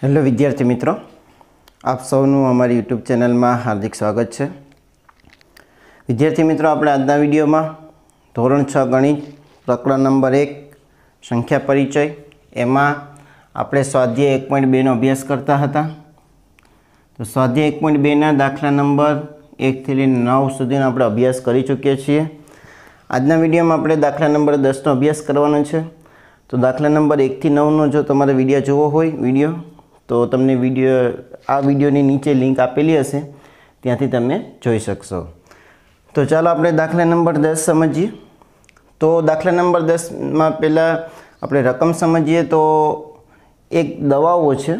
hello વિદ્યાર્થી મિત્રો આપ સૌનું અમારી યુટ્યુબ ચેનલમાં હાર્દિક સ્વાગત છે વિદ્યાર્થી મિત્રો આપણે આજના વિડીયોમાં ધોરણ છ ગણિત પ્રકરણ નંબર એક સંખ્યા પરિચય એમાં આપણે સ્વાધ્યાય એક પોઈન્ટ બેનો અભ્યાસ કરતા હતા તો સ્વાધ્યાય એક પોઈન્ટ બેના દાખલા નંબર એકથી લઈને નવ સુધીનો આપણે અભ્યાસ કરી ચૂક્યા છીએ આજના વિડીયોમાં આપણે દાખલા નંબર દસનો અભ્યાસ કરવાનો છે તો દાખલા નંબર એકથી નવનો જો તમારે વિડીયો જોવો હોય વિડીયો તો તમને વિડીયો આ વિડીયોની નીચે લિંક આપેલી હશે ત્યાંથી તમે જોઈ શકશો તો ચાલો આપણે દાખલા નંબર દસ સમજીએ તો દાખલા નંબર દસમાં પહેલાં આપણે રકમ સમજીએ તો એક દવાઓ છે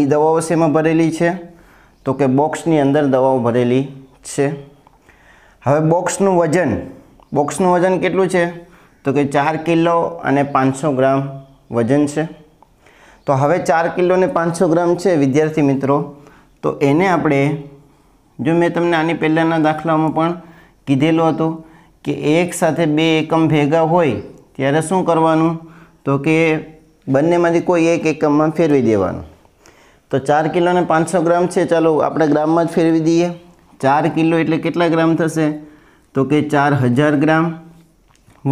એ દવાઓ શેમાં ભરેલી છે તો કે બોક્સની અંદર દવાઓ ભરેલી છે હવે બોક્સનું વજન બોક્સનું વજન કેટલું છે તો કે ચાર કિલો અને પાંચસો ગ્રામ વજન છે તો હવે ચાર કિલો ને પાંચસો ગ્રામ છે વિદ્યાર્થી મિત્રો તો એને આપણે જો મેં તમને આની પહેલાંના દાખલામાં પણ કીધેલું હતું કે એક સાથે બે એકમ ભેગા હોય ત્યારે શું કરવાનું તો કે બંનેમાંથી કોઈ એક એકમમાં ફેરવી દેવાનું તો ચાર કિલો ને પાંચસો ગ્રામ છે ચાલો આપણે ગ્રામમાં જ ફેરવી દઈએ ચાર કિલો એટલે કેટલા ગ્રામ થશે તો કે ચાર હજાર ગ્રામ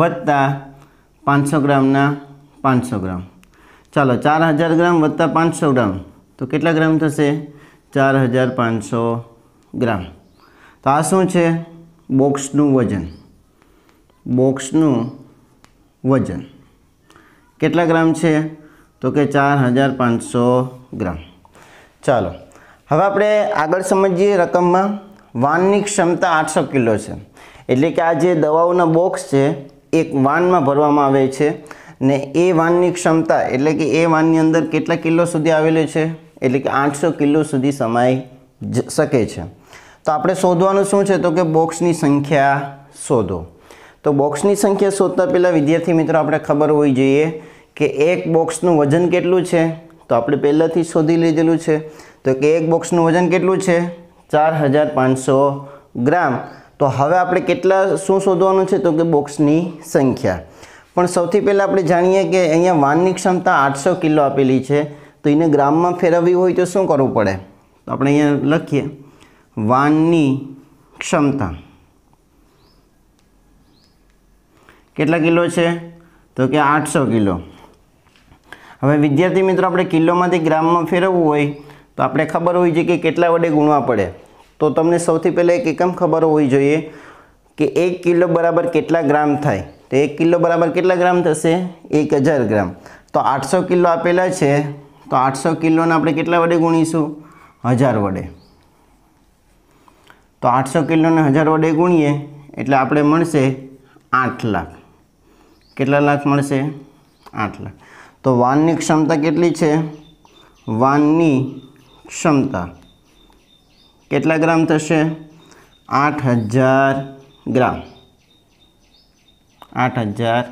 વત્તા પાંચસો ગ્રામના પાંચસો ગ્રામ ચાલો ચાર હજાર ગ્રામ વત્તા પાંચસો ગ્રામ તો કેટલા ગ્રામ થશે ચાર હજાર પાંચસો ગ્રામ તો આ શું છે બોક્સનું વજન બોક્સનું વજન કેટલા ગ્રામ છે તો કે ચાર હજાર પાંચસો ગ્રામ ચાલો હવે આપણે આગળ સમજીએ રકમમાં વાનની ક્ષમતા આઠસો કિલો છે એટલે કે આ જે દવાઓના બોક્સ છે એક વાનમાં ભરવામાં આવે છે ને એ વાનની ક્ષમતા એટલે કે એ વાનની અંદર કેટલા કિલો સુધી આવેલું છે એટલે કે આઠસો કિલો સુધી સમાઈ શકે છે તો આપણે શોધવાનું શું છે તો કે બોક્સની સંખ્યા શોધો તો બોક્સની સંખ્યા શોધતા પહેલાં વિદ્યાર્થી મિત્રો આપણે ખબર હોવી જોઈએ કે એક બોક્સનું વજન કેટલું છે તો આપણે પહેલાંથી શોધી લીધેલું છે તો કે એક બોક્સનું વજન કેટલું છે ચાર હજાર પાંચસો ગ્રામ તો હવે આપણે કેટલા શું શોધવાનું છે તો કે બોક્સની સંખ્યા પણ સૌથી પહેલાં આપણે જાણીએ કે અહીંયા વાનની ક્ષમતા આઠસો કિલો આપેલી છે તો એને ગ્રામમાં ફેરવવી હોય તો શું કરવું પડે તો આપણે અહીંયા લખીએ વાનની ક્ષમતા કેટલા કિલો છે તો કે આઠસો કિલો હવે વિદ્યાર્થી મિત્રો આપણે કિલોમાંથી ગ્રામમાં ફેરવવું હોય તો આપણે ખબર હોવી જોઈએ કે કેટલા વડે ગુણવા પડે તો તમને સૌથી પહેલાં એક એકમ ખબર હોવી જોઈએ કે એક કિલો બરાબર કેટલા ગ્રામ થાય તો એક કિલો બરાબર કેટલા ગ્રામ થશે એક હજાર ગ્રામ તો આઠસો કિલો આપેલા છે તો આઠસો કિલોને આપણે કેટલા વડે ગુણીશું હજાર વડે તો આઠસો કિલોને હજાર વડે ગુણીએ એટલે આપણે મળશે આઠ લાખ કેટલા લાખ મળશે આઠ લાખ તો વાનની ક્ષમતા કેટલી છે વાનની ક્ષમતા કેટલા ગ્રામ થશે આઠ હજાર ગ્રામ આઠ હજાર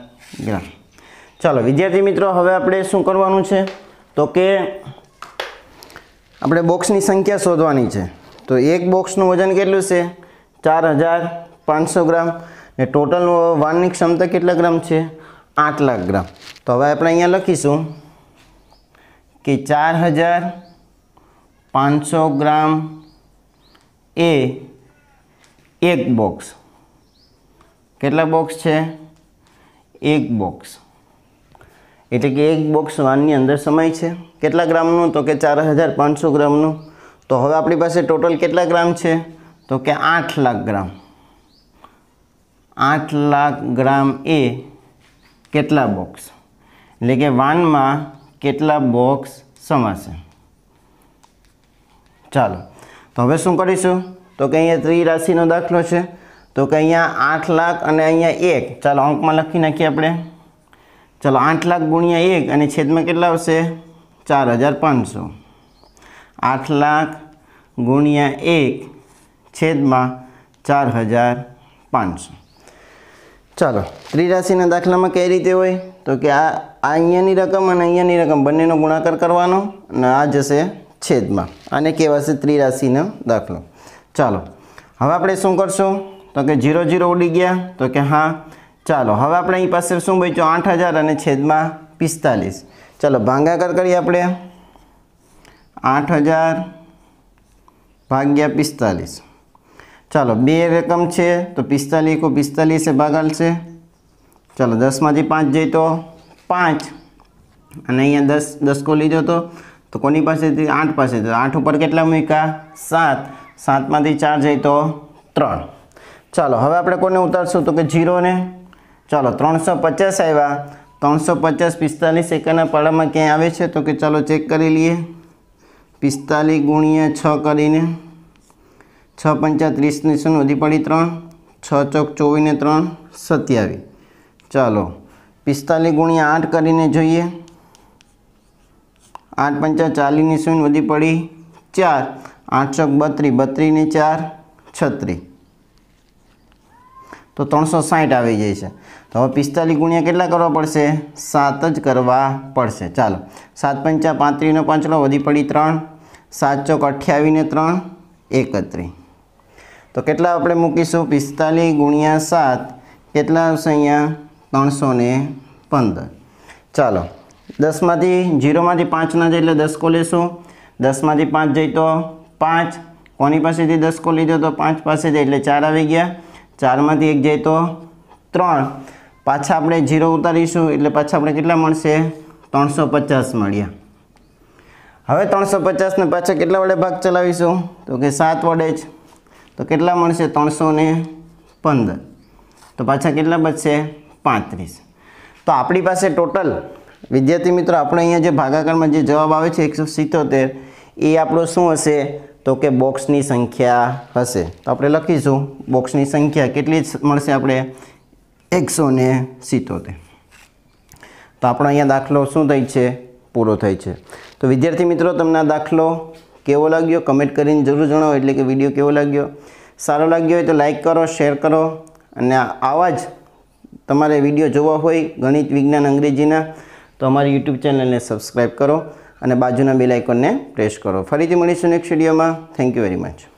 ગ્રામ ચાલો વિદ્યાર્થી મિત્રો હવે આપણે શું કરવાનું છે તો કે આપણે બોક્સની સંખ્યા શોધવાની છે તો એક બોક્સનું વજન કેટલું છે ચાર હજાર પાંચસો ગ્રામ ને ટોટલ વાનની ક્ષમતા કેટલા ગ્રામ છે આઠ લાખ ગ્રામ તો હવે આપણે અહીંયા લખીશું કે ચાર હજાર પાંચસો ગ્રામ એ એક બોક્સ કેટલા બોક્સ છે એક બોક્સ એટલે કે એક બોક્સ વાનની અંદર સમાય છે કેટલા ગ્રામનું તો કે ચાર હજાર પાંચસો ગ્રામનું તો હવે આપણી પાસે ટોટલ કેટલા ગ્રામ છે તો કે આઠ લાખ ગ્રામ આઠ લાખ ગ્રામ એ કેટલા બોક્સ એટલે કે વાનમાં કેટલા બોક્સ સમાશે ચાલો તો હવે શું કરીશું તો કે અહીંયા રાશિનો દાખલો છે તો કે અહીંયા આઠ લાખ અને અહીંયા એક ચાલો અંકમાં લખી નાખીએ આપણે ચાલો આઠ લાખ ગુણ્યા એક અને છેદમાં કેટલા આવશે ચાર હજાર પાંચસો આઠ લાખ ગુણ્યા એક છેદમાં ચાર હજાર પાંચસો ચાલો ત્રિરાશિના દાખલામાં કઈ રીતે હોય તો કે આ અહીંયાની રકમ અને અહીંયાની રકમ બંનેનો ગુણાકાર કરવાનો અને આ જશે છેદમાં આને કહેવાશે ત્રિરાશિનો દાખલો ચાલો હવે આપણે શું કરશું તો કે જીરો ઝીરો ઉડી ગયા તો કે હા ચાલો હવે આપણે અહીં પાસે શું બચ્યું આઠ હજાર અને છેદમાં પિસ્તાલીસ ચાલો ભાંગાકાર કરીએ આપણે આઠ હજાર ભાગ્યા પિસ્તાલીસ ચાલો બે રકમ છે તો પિસ્તાલીસ કો પિસ્તાલીસે છે ચાલો દસમાંથી પાંચ જઈ તો પાંચ અને અહીંયા દસ દસ કો લીધો હતો તો કોની પાસેથી આઠ પાસેથી આઠ ઉપર કેટલા મૂક્યા સાત સાતમાંથી ચાર જઈ તો ત્રણ ચાલો હવે આપણે કોને ઉતારશું તો કે જીરોને ચાલો ત્રણસો પચાસ આવ્યા ત્રણસો પચાસ પિસ્તાલીસ એકાના પાડામાં ક્યાંય આવે છે તો કે ચાલો ચેક કરી લઈએ પિસ્તાલીસ ગુણ્યા છ કરીને છ પંચા ત્રીસની શું વધી પડી ત્રણ છ ચોક ચોવીસને ત્રણ સત્યાવીસ ચાલો પિસ્તાલીસ ગુણ્યા આઠ કરીને જોઈએ આઠ પંચા ચાલીસની શું વધી પડી ચાર આઠ ચોક બત્રીસ બત્રીસને ચાર છત્રીસ તો ત્રણસો સાહીઠ આવી જાય છે તો હવે પિસ્તાલીસ ગુણ્યા કેટલા કરવા પડશે સાત જ કરવા પડશે ચાલો સાત પંચા પાંત્રીસનો પાંચડો વધી પડી ત્રણ સાત ચોક અઠ્યાવીને ત્રણ એકત્રીસ તો કેટલા આપણે મૂકીશું પિસ્તાલીસ ગુણ્યા સાત કેટલા આવશે અહીંયા ત્રણસો ને પંદર ચાલો દસમાંથી જીરોમાંથી પાંચના જાય એટલે દસકો લેશું દસમાંથી પાંચ જઈ તો પાંચ કોની પાસેથી દસકો લીધો તો પાંચ પાસે પાસેથી એટલે ચાર આવી ગયા ચારમાંથી એક જાય તો ત્રણ પાછા આપણે જીરો ઉતારીશું એટલે પાછા આપણે કેટલા મળશે ત્રણસો પચાસ મળ્યા હવે ત્રણસો પચાસને પાછા કેટલા વડે ભાગ ચલાવીશું તો કે સાત વડે જ તો કેટલા મળશે ત્રણસો ને પંદર તો પાછા કેટલા બચશે પાંત્રીસ તો આપણી પાસે ટોટલ વિદ્યાર્થી મિત્રો આપણે અહીંયા જે ભાગાકારમાં જે જવાબ આવે છે એકસો સિત્તોતેર એ આપણો શું હશે તો કે બોક્સની સંખ્યા હશે તો આપણે લખીશું બોક્સની સંખ્યા કેટલી મળશે આપણે એકસો ને સિત્તોતેર તો આપણો અહીંયા દાખલો શું થઈ છે પૂરો થઈ છે તો વિદ્યાર્થી મિત્રો તમને આ દાખલો કેવો લાગ્યો કમેન્ટ કરીને જરૂર જણાવો એટલે કે વિડીયો કેવો લાગ્યો સારો લાગ્યો હોય તો લાઇક કરો શેર કરો અને આવા જ તમારે વિડીયો જોવા હોય ગણિત વિજ્ઞાન અંગ્રેજીના તો અમારી યુટ્યુબ ચેનલને સબસ્ક્રાઈબ કરો અને બાજુના બેલ આઇકોનને પ્રેસ કરો ફરીથી મળીશું નેક્સ્ટ વિડીયોમાં થેન્ક યુ વેરી મચ